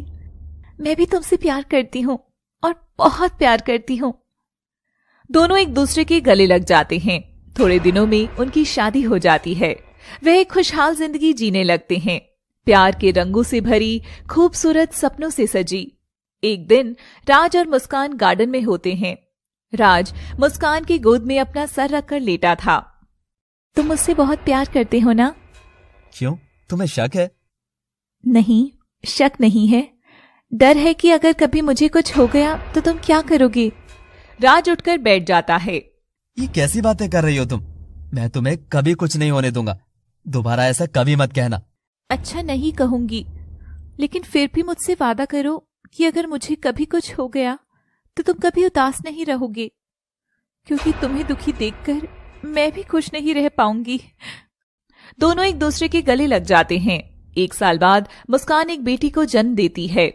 मैं भी तुमसे प्यार करती हूँ और बहुत प्यार करती हूँ दोनों एक दूसरे के गले लग जाते हैं थोड़े दिनों में उनकी शादी हो जाती है वह एक खुशहाल जिंदगी जीने लगते हैं प्यार के रंगों से भरी खूबसूरत सपनों से सजी एक दिन राज और मुस्कान गार्डन में होते हैं राज मुस्कान की गोद में अपना सर रखकर लेटा था तुम मुझसे बहुत प्यार करते हो ना क्यों तुम्हें शक है नहीं शक नहीं है डर है कि अगर कभी मुझे कुछ हो गया तो तुम क्या करोगी राज उठकर बैठ जाता है ये कैसी बातें कर रही हो तुम मैं तुम्हें कभी कुछ नहीं होने दूंगा दोबारा ऐसा कभी मत कहना अच्छा नहीं कहूंगी लेकिन फिर भी मुझसे वादा करो कि अगर मुझे कभी कुछ हो गया तो तुम कभी उदास नहीं रहोगे क्योंकि तुम्हें दुखी देखकर मैं भी खुश नहीं रह पाऊंगी दोनों एक दूसरे के गले लग जाते हैं एक साल बाद मुस्कान एक बेटी को जन्म देती है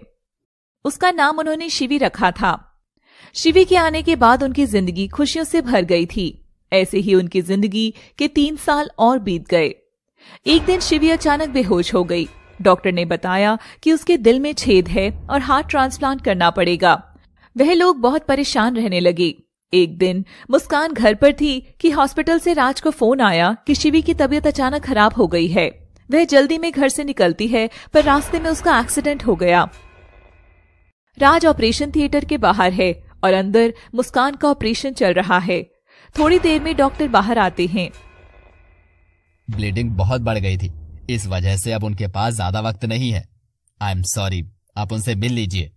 उसका नाम उन्होंने शिवी रखा था शिवी के आने के बाद उनकी जिंदगी खुशियों से भर गई थी ऐसे ही उनकी जिंदगी के तीन साल और बीत गए एक दिन शिवी अचानक बेहोश हो गई डॉक्टर ने बताया कि उसके दिल में छेद है और हार्ट ट्रांसप्लांट करना पड़ेगा वह लोग बहुत परेशान रहने लगे एक दिन मुस्कान घर पर थी कि हॉस्पिटल से राज को फोन आया कि शिवी की तबीयत अचानक खराब हो गई है वह जल्दी में घर से निकलती है पर रास्ते में उसका एक्सीडेंट हो गया राज ऑपरेशन थिएटर के बाहर है और अंदर मुस्कान का ऑपरेशन चल रहा है थोड़ी देर में डॉक्टर बाहर आते हैं ब्लीडिंग बहुत बढ़ गई थी इस वजह से अब उनके पास ज्यादा वक्त नहीं है आई एम सॉरी आप उनसे मिल लीजिए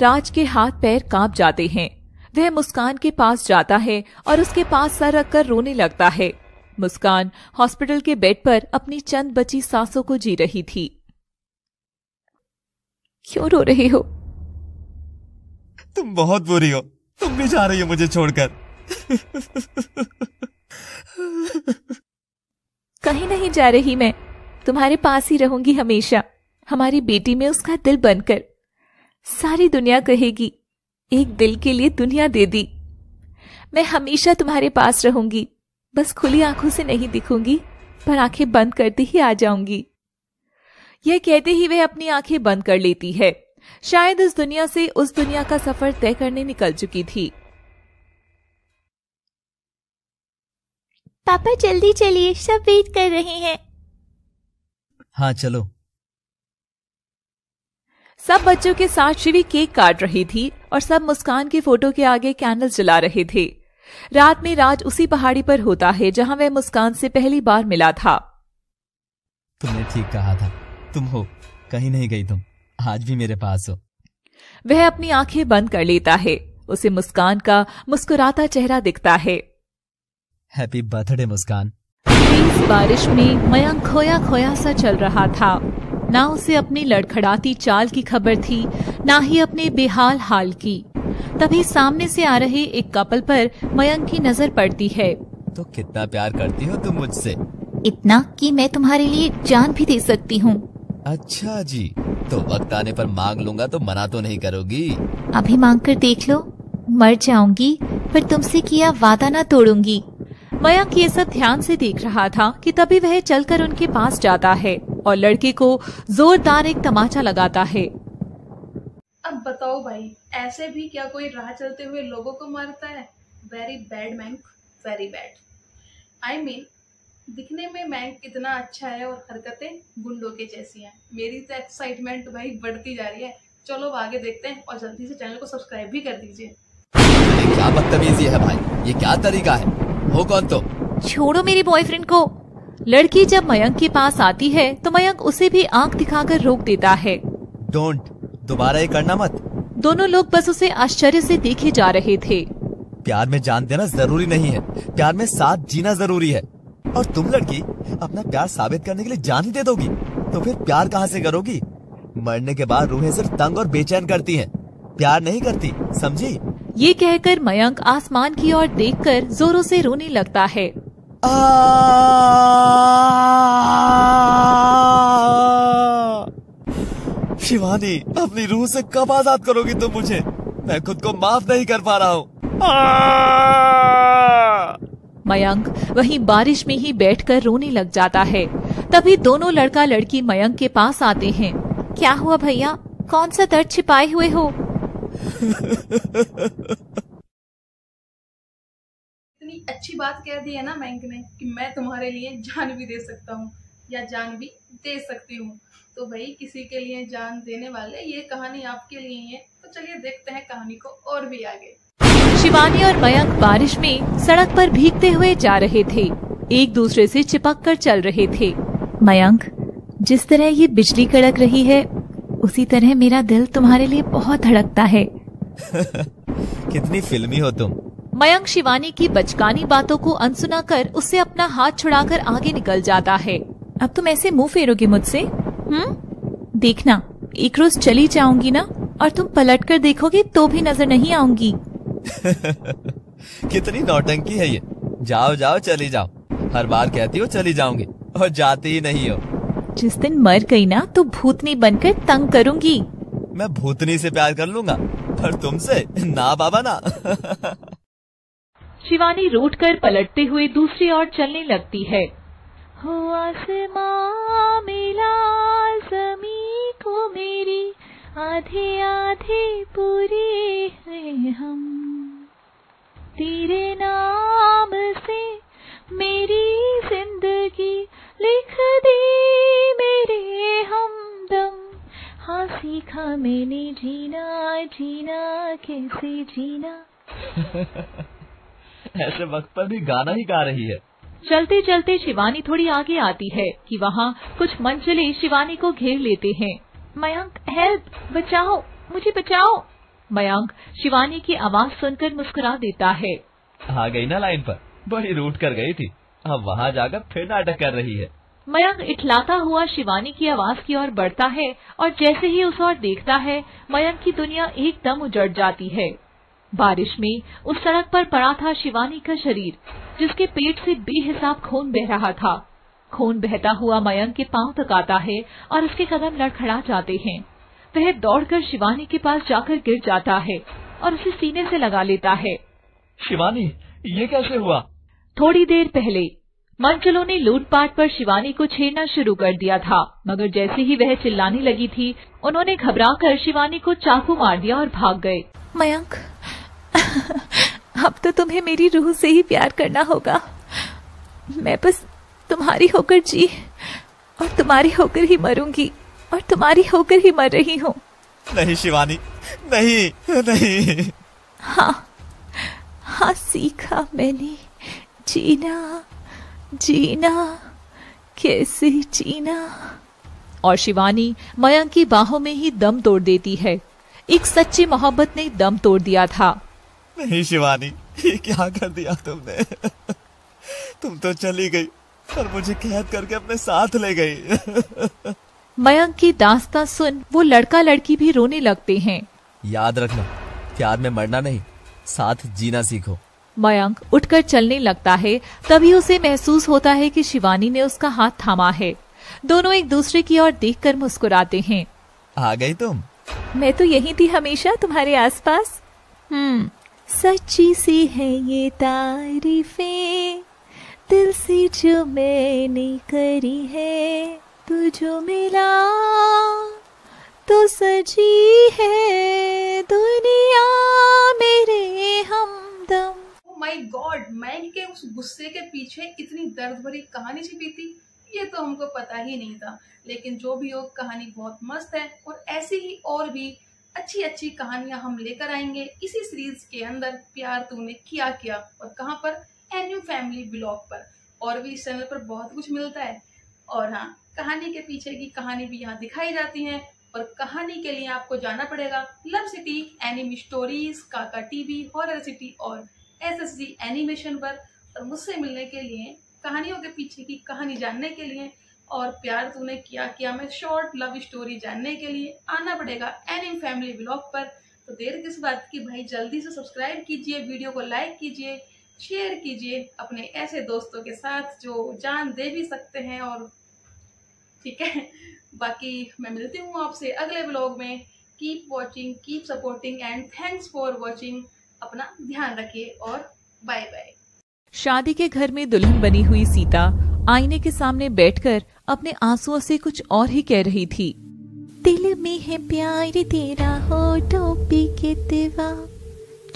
राज के हाथ पैर कांप जाते हैं वह मुस्कान के पास जाता है और उसके पास सर रखकर रोने लगता है मुस्कान हॉस्पिटल के बेड पर अपनी चंद बची सांसों को जी रही थी क्यों रो रही हो तुम बहुत बुरी हो तुम भी जा रही हो मुझे छोड़कर कहीं नहीं जा रही मैं तुम्हारे पास ही रहूंगी हमेशा हमारी बेटी में उसका दिल बनकर सारी दुनिया कहेगी एक दिल के लिए दुनिया दे दी मैं हमेशा तुम्हारे पास रहूंगी बस खुली आंखों से नहीं दिखूंगी पर आंखें बंद करते ही आ जाऊंगी यह कहते ही वह अपनी आंखें बंद कर लेती है शायद इस दुनिया से उस दुनिया का सफर तय करने निकल चुकी थी पापा जल्दी चलिए सब वेट कर रहे हैं हाँ चलो सब बच्चों के साथ शिवी केक काट रही थी और सब मुस्कान की फोटो के आगे कैंडल जला रहे थे रात में राज उसी पहाड़ी पर होता है जहां वह मुस्कान से पहली बार मिला था तुमने ठीक कहा था तुम हो कहीं नहीं गई तुम आज भी मेरे पास हो वह अपनी आंखें बंद कर लेता है उसे मुस्कान का मुस्कुराता चेहरा दिखता है हैप्पी बर्थडे मुस्कान तेज बारिश में मयंक खोया खोया सा चल रहा था ना उसे अपनी लड़खड़ाती चाल की खबर थी ना ही अपने बेहाल हाल की तभी सामने से आ रहे एक कपल पर मयंक की नजर पड़ती है तो कितना प्यार करती हो तुम मुझसे इतना कि मैं तुम्हारे लिए जान भी दे सकती हूँ अच्छा जी तो वक्त आने पर मांग लूंगा तो मना तो नहीं करोगी अभी मांग कर देख लो मर जाऊंगी पर तुमसे किया वादा ना तोड़ूंगी मयंक ये सब ध्यान से देख रहा था कि तभी वह चलकर उनके पास जाता है और लड़के को जोरदार एक तमाचा लगाता है अब बताओ भाई ऐसे भी क्या कोई राह चलते हुए लोगों को मारता है वेरी बैड मैंक वेरी बैड आई मीन दिखने में मैं कितना अच्छा है और हरकतें गुंडों के जैसी हैं मेरी तो एक्साइटमेंट भाई बढ़ती जा रही है चलो आगे देखते हैं और जल्दी से चैनल को सब्सक्राइब भी कर दीजिए क्या बदतमीजी है भाई ये क्या तरीका है हो कौन तो छोड़ो मेरी बॉयफ्रेंड को लड़की जब मयंक के पास आती है तो मयंक उसे भी आंख दिखाकर रोक देता है डोंट दोबारा ये करना मत दोनों लोग बस उसे आश्चर्य से देखे जा रहे थे प्यार में जान देना जरूरी नहीं है प्यार में साथ जीना जरूरी है और तुम लड़की अपना प्यार साबित करने के लिए जान ही दे दोगी तो फिर प्यार कहाँ से करोगी मरने के बाद रूहें सिर्फ तंग और बेचैन करती हैं, प्यार नहीं करती समझी ये कहकर मयंक आसमान की ओर देखकर जोरों से रोने लगता है शिवानी अपनी रूह से कब आजाद करोगी तुम मुझे मैं खुद को माफ नहीं कर पा रहा हूँ मयंक वहीं बारिश में ही बैठकर रोने लग जाता है तभी दोनों लड़का लड़की मयंक के पास आते हैं क्या हुआ भैया कौन सा दर्द छिपाए हुए हो इतनी अच्छी बात कह दी है ना मयंक ने कि मैं तुम्हारे लिए जान भी दे सकता हूँ या जान भी दे सकती हूँ तो भाई किसी के लिए जान देने वाले ये कहानी आपके लिए है तो चलिए देखते हैं कहानी को और भी आगे शिवानी और मयंक बारिश में सड़क पर भीगते हुए जा रहे थे एक दूसरे से चिपक कर चल रहे थे मयंक जिस तरह ये बिजली कड़क रही है उसी तरह मेरा दिल तुम्हारे लिए बहुत धड़कता है कितनी फिल्मी हो तुम मयंक शिवानी की बचकानी बातों को अनसुना कर उससे अपना हाथ छुड़ाकर आगे निकल जाता है अब तुम ऐसे मुंह फेरोगे मुझसे हम्म देखना एक रोज चली जाऊंगी ना और तुम पलट कर देखोगे तो भी नजर नहीं आऊंगी कितनी नौटंकी है ये जाओ जाओ चली जाओ हर बार कहती हो चली जाऊंगी और जाती ही नहीं हो जिस दिन मर गई ना तो भूतनी बनकर तंग करूंगी मैं भूतनी से प्यार कर लूंगा पर तुमसे ना बाबा ना शिवानी रूट कर पलटते हुए दूसरी ओर चलने लगती है हुआ मिला जमी को मेरी आधे आधे पूरी है हम तेरे नाम से मेरी जिंदगी लिख दी मेरे हमदम हाँ सीखा मैंने जीना जीना कैसे जीना ऐसे वक्त पर भी गाना ही गा रही है चलते चलते शिवानी थोड़ी आगे आती है कि वहाँ कुछ मंचले शिवानी को घेर लेते हैं मयंक हेल्प बचाओ मुझे बचाओ मयंक शिवानी की आवाज सुनकर मुस्कुरा देता है आ गई ना लाइन पर बड़ी रूट कर गई थी अब वहाँ जाकर फिर नाटक कर रही है मयंक इटलाता हुआ शिवानी की आवाज की ओर बढ़ता है और जैसे ही उस ओर देखता है मयंक की दुनिया एकदम उजड़ जाती है बारिश में उस सड़क पर पड़ा था शिवानी का शरीर जिसके पेट से बेहिसाब खून बह रहा था खून बहता हुआ मयंक के पांव तक आता है और उसके कदम लड़खड़ा जाते हैं वह दौड़कर शिवानी के पास जाकर गिर जाता है और उसे सीने से लगा लेता है शिवानी ये कैसे हुआ थोड़ी देर पहले मंचलों ने लूटपाट पर शिवानी को छेड़ना शुरू कर दिया था मगर जैसे ही वह चिल्लाने लगी थी उन्होंने घबराकर शिवानी को चाकू मार दिया और भाग गए मयंक अब तो तुम्हें मेरी रूह से ही प्यार करना होगा मैं बस तुम्हारी होकर जी और तुम्हारी होकर ही मरूंगी और तुम्हारी होकर ही मर रही हूँ नहीं शिवानी नहीं नहीं हाँ हाँ सीखा मैंने जीना जीना कैसे जीना और शिवानी मयंक की बाहों में ही दम तोड़ देती है एक सच्ची मोहब्बत ने दम तोड़ दिया था नहीं शिवानी ये क्या कर दिया तुमने तुम तो चली गई और मुझे कैद करके अपने साथ ले गई मयंक की दास्ता सुन वो लड़का लड़की भी रोने लगते हैं याद रखना प्यार में मरना नहीं साथ जीना सीखो मयंक उठकर चलने लगता है तभी उसे महसूस होता है कि शिवानी ने उसका हाथ थामा है दोनों एक दूसरे की ओर देखकर मुस्कुराते हैं आ गई तुम मैं तो यही थी हमेशा तुम्हारे आसपास हम्म सच्ची सी है ये तारीफें दिल से जो मैंने करी है तुझो मिला तो सजी है दुनिया मेरे हमदम माय गॉड मैग के उस गुस्से के पीछे इतनी दर्द भरी कहानी छिपी थी ये तो हमको पता ही नहीं था लेकिन जो भी हो कहानी बहुत मस्त है और ऐसी ही और भी अच्छी अच्छी कहानियां हम लेकर आएंगे इसी सीरीज के अंदर प्यार तूने किया किया और कहां पर एन्यू फैमिली ब्लॉग पर और भी इस चैनल पर बहुत कुछ मिलता है और हाँ कहानी के पीछे की कहानी भी यहाँ दिखाई जाती है और कहानी के लिए आपको जाना पड़ेगा love city anime stories Kaka TV horror city और एस एस जी एनिमेशन पर और मुझसे मिलने के लिए कहानियों के पीछे की कहानी जानने के लिए और प्यार तूने किया किया मैं शॉर्ट लव स्टोरी जानने के लिए आना पड़ेगा एनिम फैमिली ब्लॉग पर तो देर किस बात की भाई जल्दी से सब्सक्राइब कीजिए वीडियो को लाइक कीजिए शेयर कीजिए अपने ऐसे दोस्तों के साथ जो जान दे भी सकते हैं और ठीक है बाकी मैं मिलती हूँ आपसे अगले ब्लॉग में keep watching keep supporting and thanks for watching अपना ध्यान रखिए और बाय बाय शादी के घर में दुल्हन बनी हुई सीता आईने के सामने बैठकर अपने आंसुओं से कुछ और ही कह रही थी दिल में है प्यार तेरा हो टोपी के देवा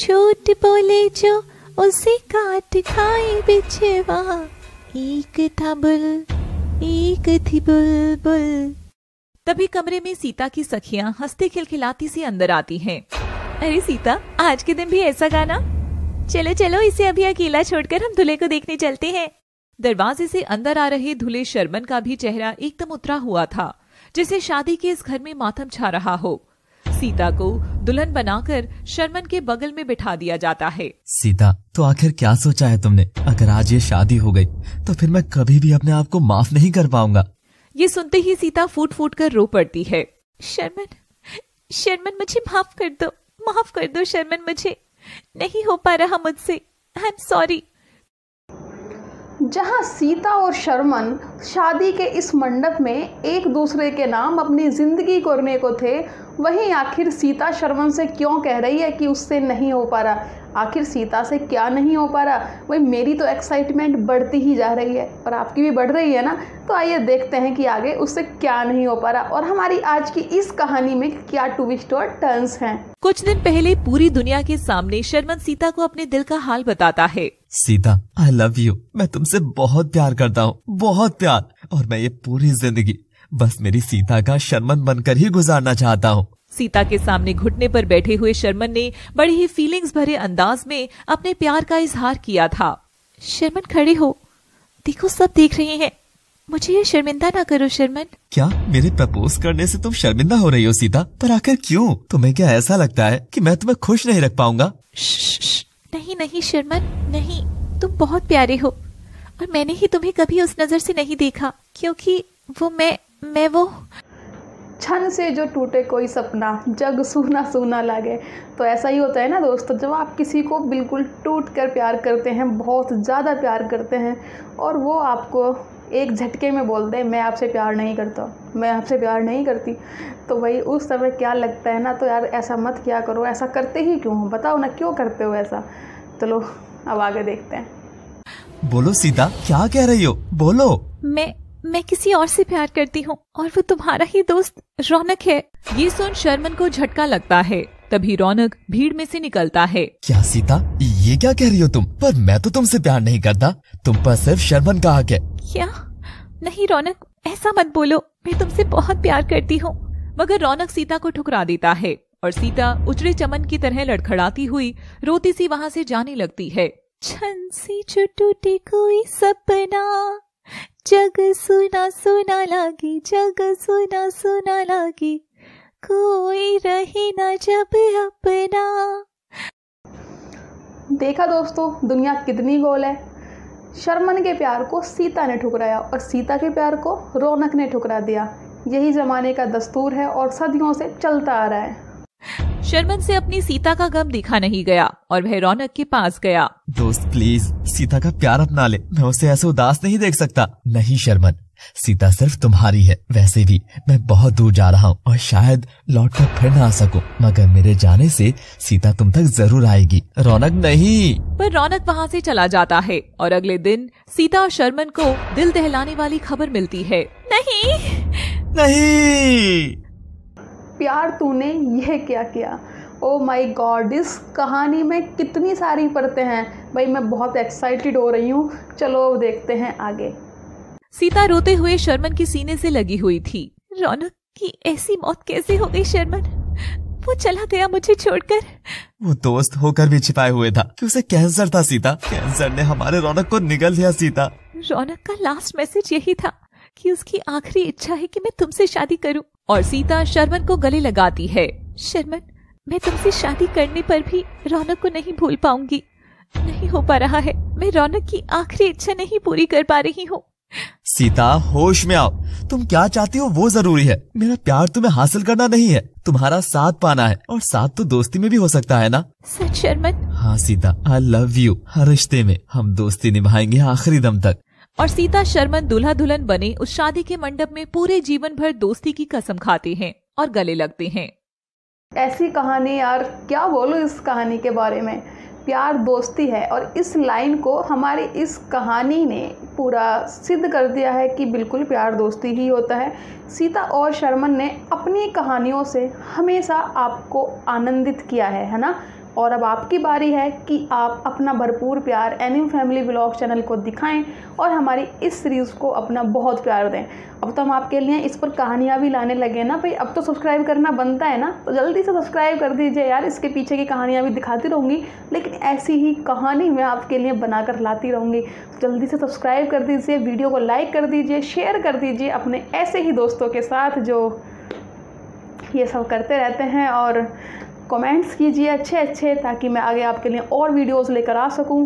झूठ बोले जो उसे काट खाए बिछेवा एक था बुल एक थी बुलबुल तभी कमरे में सीता की सखियां हंसते खिलखिलाती सी अंदर आती हैं। अरे सीता आज के दिन भी ऐसा गाना चलो चलो इसे अभी अकेला छोड़कर हम धुले को देखने चलते हैं दरवाजे से अंदर आ रहे धुले शर्मन का भी चेहरा एकदम उतरा हुआ था जैसे शादी के इस घर में मातम छा रहा हो सीता को दुल्हन बनाकर शर्मन के बगल में बिठा दिया जाता है सीता तो आखिर क्या सोचा है तुमने अगर आज ये शादी हो गई तो फिर मैं कभी भी अपने आप को माफ नहीं कर पाऊंगा ये सुनते ही सीता फूट फूट कर रो पड़ती है शर्मन शर्मन मुझे माफ कर दो माफ कर दो शर्मन मुझे नहीं हो पा रहा मुझसे आई एम सॉरी जहाँ सीता और शर्मन शादी के इस मंडप में एक दूसरे के नाम अपनी ज़िंदगी करने को थे वहीं आखिर सीता शर्मन से क्यों कह रही है कि उससे नहीं हो पा रहा आखिर सीता से क्या नहीं हो पा रहा वही मेरी तो एक्साइटमेंट बढ़ती ही जा रही है और आपकी भी बढ़ रही है ना तो आइए देखते हैं कि आगे उससे क्या नहीं हो पा रहा और हमारी आज की इस कहानी में क्या ट्विस्ट और टर्न्स हैं कुछ दिन पहले पूरी दुनिया के सामने शर्मन सीता को अपने दिल का हाल बताता है सीता आई लव यू मैं तुमसे बहुत प्यार करता हूँ बहुत प्यार और मैं ये पूरी जिंदगी बस मेरी सीता का शर्मन बनकर ही गुजारना चाहता हूँ सीता के सामने घुटने पर बैठे हुए शर्मन ने बड़े ही फीलिंग्स भरे अंदाज में अपने प्यार का इजहार किया था शर्मन खड़े हो देखो सब देख रहे हैं मुझे ये शर्मिंदा ना करो शर्मन क्या मेरे प्रपोज करने से तुम शर्मिंदा हो रही हो सीता पर आखिर क्यों तुम्हें क्या ऐसा लगता है कि मैं तुम्हें खुश नहीं रख पाऊंगा नहीं नहीं शर्मन नहीं तुम बहुत प्यारे हो और मैंने ही तुम्हें कभी उस नजर से नहीं देखा क्योंकि वो मैं मैं वो छन से जो टूटे कोई सपना जग सूना सूना लागे तो ऐसा ही होता है ना दोस्तों जब आप किसी को बिल्कुल टूट कर प्यार करते हैं बहुत ज़्यादा प्यार करते हैं और वो आपको एक झटके में बोल दे मैं आपसे प्यार नहीं करता मैं आपसे प्यार नहीं करती तो भाई उस समय क्या लगता है ना तो यार ऐसा मत क्या करो ऐसा करते ही क्यों हो बताओ ना क्यों करते हो ऐसा चलो अब आगे देखते हैं बोलो सीता क्या कह रही हो बोलो मैं मैं किसी और से प्यार करती हूँ और वो तुम्हारा ही दोस्त रौनक है ये सुन शर्मन को झटका लगता है तभी रौनक भीड़ में से निकलता है क्या सीता ये क्या कह रही हो तुम पर मैं तो तुमसे प्यार नहीं करता तुम पर सिर्फ शर्मन का हक है क्या नहीं रौनक ऐसा मत बोलो मैं तुमसे बहुत प्यार करती हूँ मगर रौनक सीता को ठुकरा देता है और सीता उजड़े चमन की तरह लड़खड़ाती हुई रोती सी वहाँ से जाने लगती है छन सी जो टूटे कोई सपना जग सुना सुना लागी जग सुना सुना लागी कोई रही ना जब अपना देखा दोस्तों दुनिया कितनी गोल है शर्मन के प्यार को सीता ने ठुकराया और सीता के प्यार को रौनक ने ठुकरा दिया यही ज़माने का दस्तूर है और सदियों से चलता आ रहा है शर्मन से अपनी सीता का गम दिखा नहीं गया और वह रौनक के पास गया दोस्त प्लीज सीता का प्यार अपना ले मैं उसे ऐसे उदास नहीं देख सकता नहीं शर्मन सीता सिर्फ तुम्हारी है वैसे भी मैं बहुत दूर जा रहा हूँ और शायद लौट कर फिर ना आ सकूँ मगर मेरे जाने से सीता तुम तक जरूर आएगी रौनक नहीं पर रौनक वहाँ से चला जाता है और अगले दिन सीता और शर्मन को दिल दहलाने वाली खबर मिलती है नहीं नहीं प्यार तूने यह क्या किया ओ माय गॉड इस कहानी में कितनी सारी परतें हैं भाई मैं बहुत एक्साइटेड हो रही हूँ चलो देखते हैं आगे सीता रोते हुए शर्मन के सीने से लगी हुई थी रौनक की ऐसी मौत कैसे हो गई शर्मन वो चला गया मुझे छोड़कर वो दोस्त होकर भी छिपाए हुए था कि उसे कैंसर था सीता कैंसर ने हमारे रौनक को निगल लिया सीता रौनक का लास्ट मैसेज यही था कि उसकी आखिरी इच्छा है कि मैं तुमसे शादी करूं और सीता शर्मन को गले लगाती है शर्मन मैं तुमसे शादी करने पर भी रौनक को नहीं भूल पाऊंगी नहीं हो पा रहा है मैं रौनक की आखिरी इच्छा नहीं पूरी कर पा रही हूँ सीता होश में आओ तुम क्या चाहती हो वो जरूरी है मेरा प्यार तुम्हें हासिल करना नहीं है तुम्हारा साथ पाना है और साथ तो दोस्ती में भी हो सकता है ना सच शर्मन हाँ सीता आई लव यू हर रिश्ते में हम दोस्ती निभाएंगे आखिरी दम तक और सीता शर्मन दुल्हा दुल्हन बने उस शादी के मंडप में पूरे जीवन भर दोस्ती की कसम खाते हैं और गले लगते हैं ऐसी कहानी यार क्या बोलो इस कहानी के बारे में प्यार दोस्ती है और इस लाइन को हमारी इस कहानी ने पूरा सिद्ध कर दिया है कि बिल्कुल प्यार दोस्ती ही होता है सीता और शर्मन ने अपनी कहानियों से हमेशा आपको आनंदित किया है है ना और अब आपकी बारी है कि आप अपना भरपूर प्यार एनिम फैमिली ब्लॉग चैनल को दिखाएं और हमारी इस सीरीज़ को अपना बहुत प्यार दें अब तो हम आपके लिए इस पर कहानियाँ भी लाने लगे ना भाई अब तो सब्सक्राइब करना बनता है ना तो जल्दी से सब्सक्राइब कर दीजिए यार इसके पीछे की कहानियाँ भी दिखाती रहूँगी लेकिन ऐसी ही कहानी मैं आपके लिए बनाकर लाती रहूँगी तो जल्दी से सब्सक्राइब कर दीजिए वीडियो को लाइक कर दीजिए शेयर कर दीजिए अपने ऐसे ही दोस्तों के साथ जो ये सब करते रहते हैं और कमेंट्स कीजिए अच्छे अच्छे ताकि मैं आगे आपके लिए और वीडियोस लेकर आ सकूं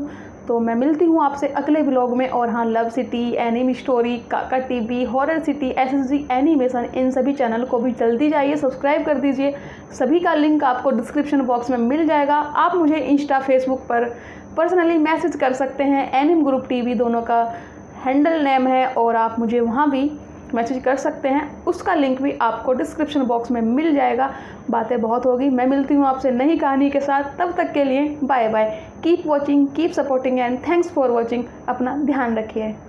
तो मैं मिलती हूँ आपसे अगले ब्लॉग में और हाँ love city anime story Kaka TV horror city S S G animation इन सभी चैनल को भी जल्दी जाइए सब्सक्राइब कर दीजिए सभी का लिंक आपको डिस्क्रिप्शन बॉक्स में मिल जाएगा आप मुझे इंस्टा फेसबुक पर पर्सनली मैसेज कर सकते हैं एनिम ग्रुप वी दोनों का हैंडल नेम है और आप मुझे वहाँ भी मैसेज कर सकते हैं उसका लिंक भी आपको डिस्क्रिप्शन बॉक्स में मिल जाएगा बातें बहुत होगी मैं मिलती हूँ आपसे नई कहानी के साथ तब तक के लिए bye bye keep watching keep supporting and thanks for watching अपना ध्यान रखिए